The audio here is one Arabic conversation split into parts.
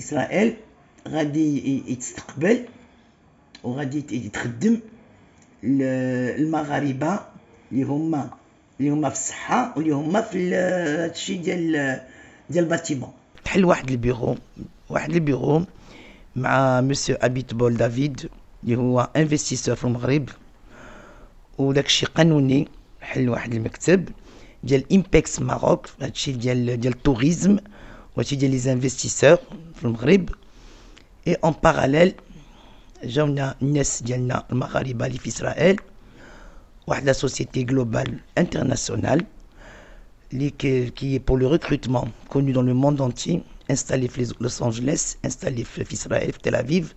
اسرائيل غادي يتستقبل وغادي يتخدم المغاربه اللي هما اللي هما في الصحه واللي هما في هادشي ديال ديال الباتيمون تحل واحد البيرو واحد البيرو مع مسيو ابيت بول دافيد اللي هو انفستيسور في المغرب وداكشي قانوني حل واحد المكتب ديال امبيكس ماروك هادشي ديال ديال التوريزم les investisseurs et en parallèle j'ai une ديالنا qui est la société globale internationale qui est pour le recrutement connu dans le monde entier installé à Los Angeles installé à Israël Tel Aviv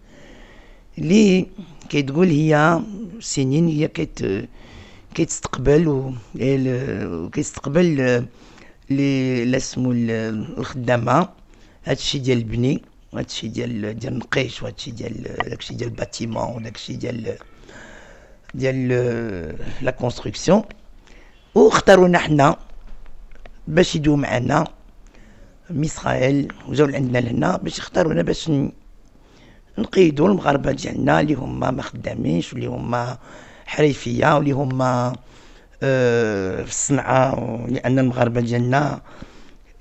لي لاسمو الخدامه هادشي ديال البني وهادشي ديال ديال النقيش وهادشي ديال داكشي ديال الباتيمون وداكشي ديال ديال لا كونستركسيون واختارونا حنا باش يجيو معنا ميسرائيل وجاو لعندنا لهنا باش يختارونا باش نقيدوا المغاربه ديالنا اللي هما ما خدامينش واللي هما حريفيه واللي هما آه، في الصنعه لان المغاربه ديالنا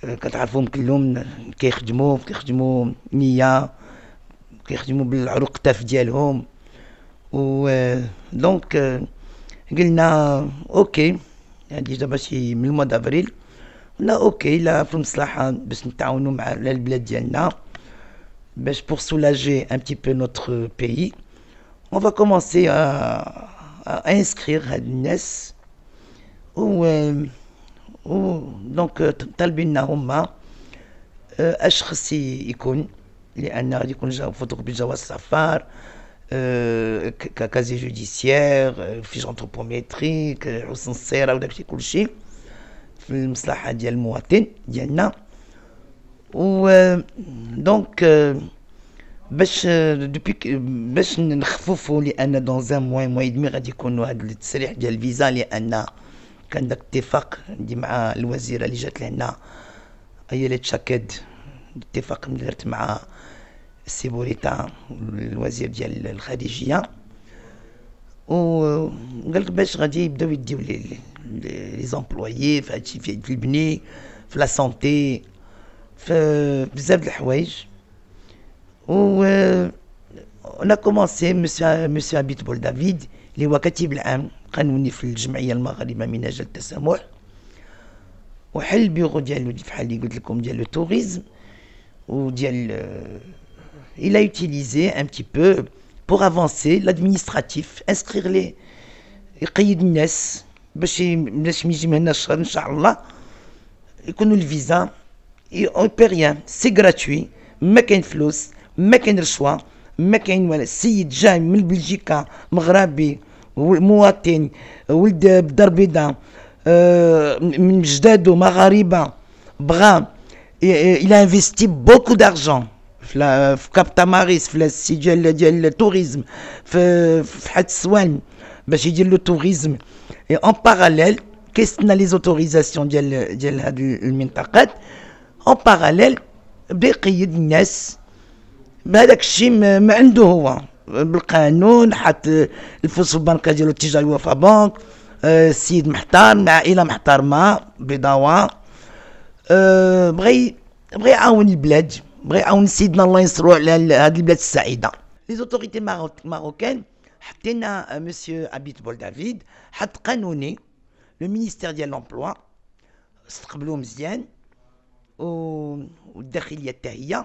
آه، كتعرفوهم كلهم كيخدموا كيخدموا نيه كيخدموا بالعروق التاف ديالهم و دونك آه، قلنا اوكي يعني هادي دابا شي من المود افريل قلنا اوكي لا في المصلحه باش نتعاونوا مع البلاد ديالنا باش بور سولاجي ان تي بو نوتر بيي اون فا كومونسي ا à هاد الناس و دونك طالبيننا هما اش خص يكون لان غادي يكون فوتوك بجواز سفر كازي جوديسيير فيش انتروبوميتريك حسن السيره داكشي كلشي في المصلحه ديال المواطن ديالنا و دونك باش دوبي باش نخففوا لان دون زان موان موان دمي غادي يكونوا هاد التسريح ديال الفيزا لان كان داك اتفاق عندي مع الوزيره اللي جات لهنا اللي تشاكد اتفاق اللي درت مع السي بوريتا الوزير ديال الخارجيه وقال لك باش غادي يبداو يديو لي لي زومبلويي في هادشي في البني في لا سونتي في بزاف د الحوايج و انا كومونسي مسيو مسيو بيتبول دافيد اللي هو كاتب العام قانوني في الجمعية المغاربة il a utilisé un petit peu pour avancer l'administratif inscrire les الناس باش من الشهر ان شاء الله مواطن ولد بدار بيضاء آه، من جداده مغاربه بغا الى انفيستي بوكو دارجون في كاب تماريس في السي ديال التوريزم في حد السوان باش يدير له توريزم اون باراليل كيستنا لي زوتوريزاسيون ديال ديال هاد المنطقات اون باراليل بدا يقيد الناس بهذاك الشيء ما عنده هو بالقانون حط الفلوس في البنكة ديالو التجاري وفا بنك آه، السيد محتار مع عائلة محترمة آه، بيضاوة بغى بغى يعاون البلاد بغى يعاون سيدنا الله ينصرو على هاد البلاد السعيدة لي زوتوريتي ماروكان حطينا مسيو عبيد بول دافيد حط قانوني لو مينيستير ديال لومبلوا استقبلوه مزيان والداخلية حتى هي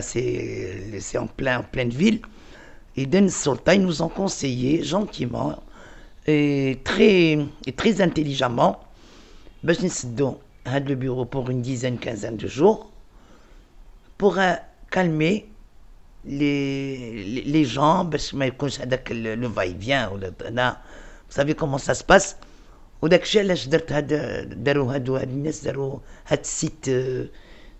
c'est en plein en pleine ville. Et Den Solta, ils nous ont conseillé gentiment et très, et très intelligemment. à le bureau pour une dizaine, quinzaine de jours pour calmer les, les, gens. parce quand le, le va-et-vient, vous savez comment ça se passe. Ou d'accord, j'ai l'âge d'être à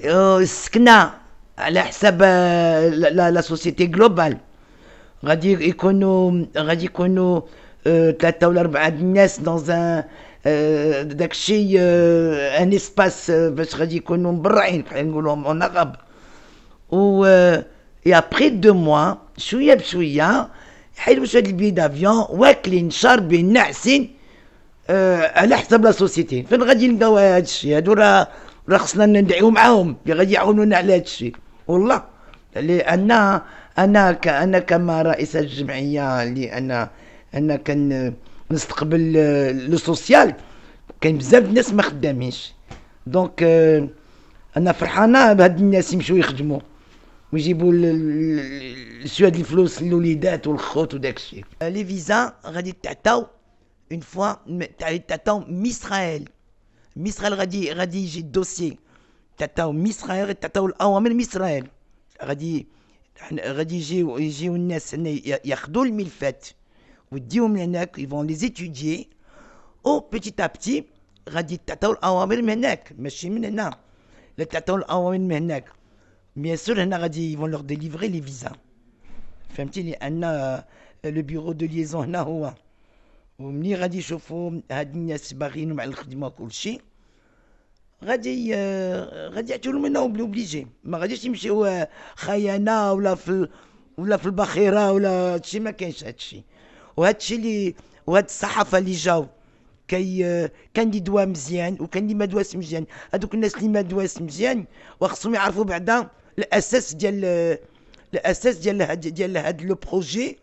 السكنه على حساب آه، لا سوسيتي جلوبال غادي يكونوا غادي يكونوا ثلاثه آه، ولا اربعه الناس دون ان داكشي ان اسباس باش غادي يكونوا مبرعين بحال نقولوا اون اغاب و يا بري دو موا شويه بشويه حيدوا شويه البي دافيون واكلين شاربين ناعسين آه، على حساب لا سوسيتي فين غادي نلقاو هادشي هادو راه راه خصنا ندعيو معاهم اللي غادي يعاونونا على هذا الشيء والله لان انا انا كما رئيس الجمعيه اللي انا انا كن نستقبل لو سوسيال كاين بزاف الناس ما خدامينش دونك انا فرحانه بهاد الناس يمشيو يخدموا ويجيبوا سواد الفلوس للوليدات والخوت وداك الشيء لي فيزا غادي تعطاو اون فوا تعطاو من اسرائيل Misraël Radi, Radi, j'ai dossier. ou Misraël, ou Awamen ah, Misraël. Radi, Radi, j'ai une ness, e, deux e ils vont les étudier. Au oh, petit à petit, Radi, ou Awamir Menek, Le ou ah, Bien sûr, ils vont leur délivrer les visas. il euh, le bureau de liaison, Nahoua. ومني غادي يشوفوا هاد الناس باغيين على الخدمه وكلشي غادي آه، غادي لهم منهم بلوبليجي ما غاديش يمشيو آه، خيانه ولا في ولا في البخيره ولا هادشي ما كاينش هادشي وهادشي اللي وهاد الصحافه اللي جاو كي آه، كان لي دوا مزيان وكان لي ما دواش مزيان هادوك الناس اللي ما دواش مزيان وخصهم يعرفوا بعدا الاساس ديال الاساس ديال هاد ديال هاد لو بروجي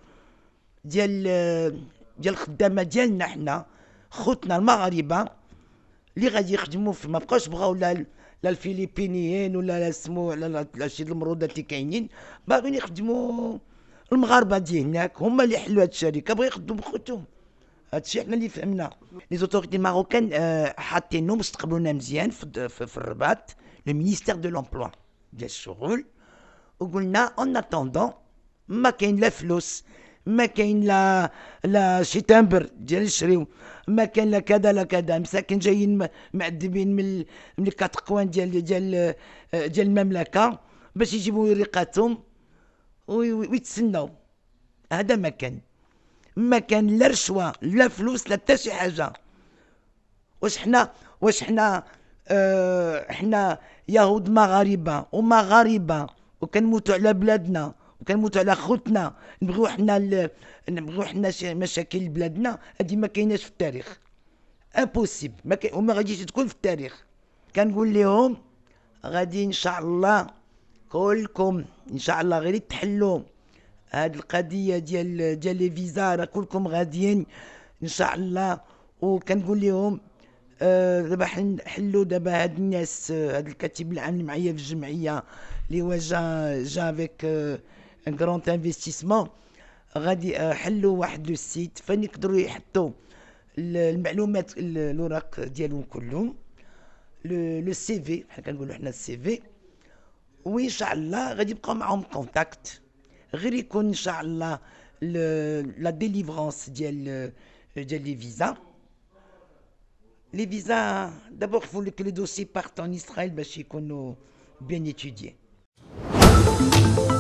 ديال ديال الخدامه ديالنا حنا خوتنا المغاربه اللي غادي يخدموا في ما بقاوش بغاو لا لا الفلبينيين ولا لا سمو لا شي المرودات اللي كاينين باغيين يخدموا المغاربه دي هناك هما اللي حلوا هاد الشركه بغاو يخدموا بخوتهم هادشي حنا اللي فهمنا لي زوتوريتي ماروكان آه، حاطينهم استقبلونا مزيان في, في الرباط لو مينيستير دو لومبلوا ديال الشغل وقلنا اون اتوندون ما كاين لا فلوس ما كاين لا لا شي تمبر ديال نشريو ما كاين لا كذا لا كذا مساكن جايين معذبين من من الكاتقوان ديال ديال ديال المملكه باش يجيبوا ريقاتهم ويتسناو هذا ما كان ما كان لا رشوه لا فلوس لا حتى شي حاجه واش حنا واش حنا اه حنا يهود مغاربه ومغاربه وكنموتوا على بلادنا كنموت على خوتنا نبغيو حنا ال... نبغيو حنا مشاكل بلادنا هادي ما كايناش في التاريخ امبوسيبل ما كاين وما غاديش تكون في التاريخ كنقول لهم غادي ان شاء الله كلكم ان شاء الله غير تحلوا هاد القضيه ديال ديال لي فيزا راه كلكم غاديين ان شاء الله وكنقول لهم آه دابا حلوا دابا هاد الناس آه، هاد الكاتب العام اللي معايا في الجمعيه اللي هو جا جا افيك آه Un grand investissement. Euh, le CV. Oui, un contact. J'ai un contact. la un contact. J'ai un contact. J'ai un contact. J'ai un contact. J'ai un contact. contact. J'ai un contact. J'ai un contact. contact. un contact.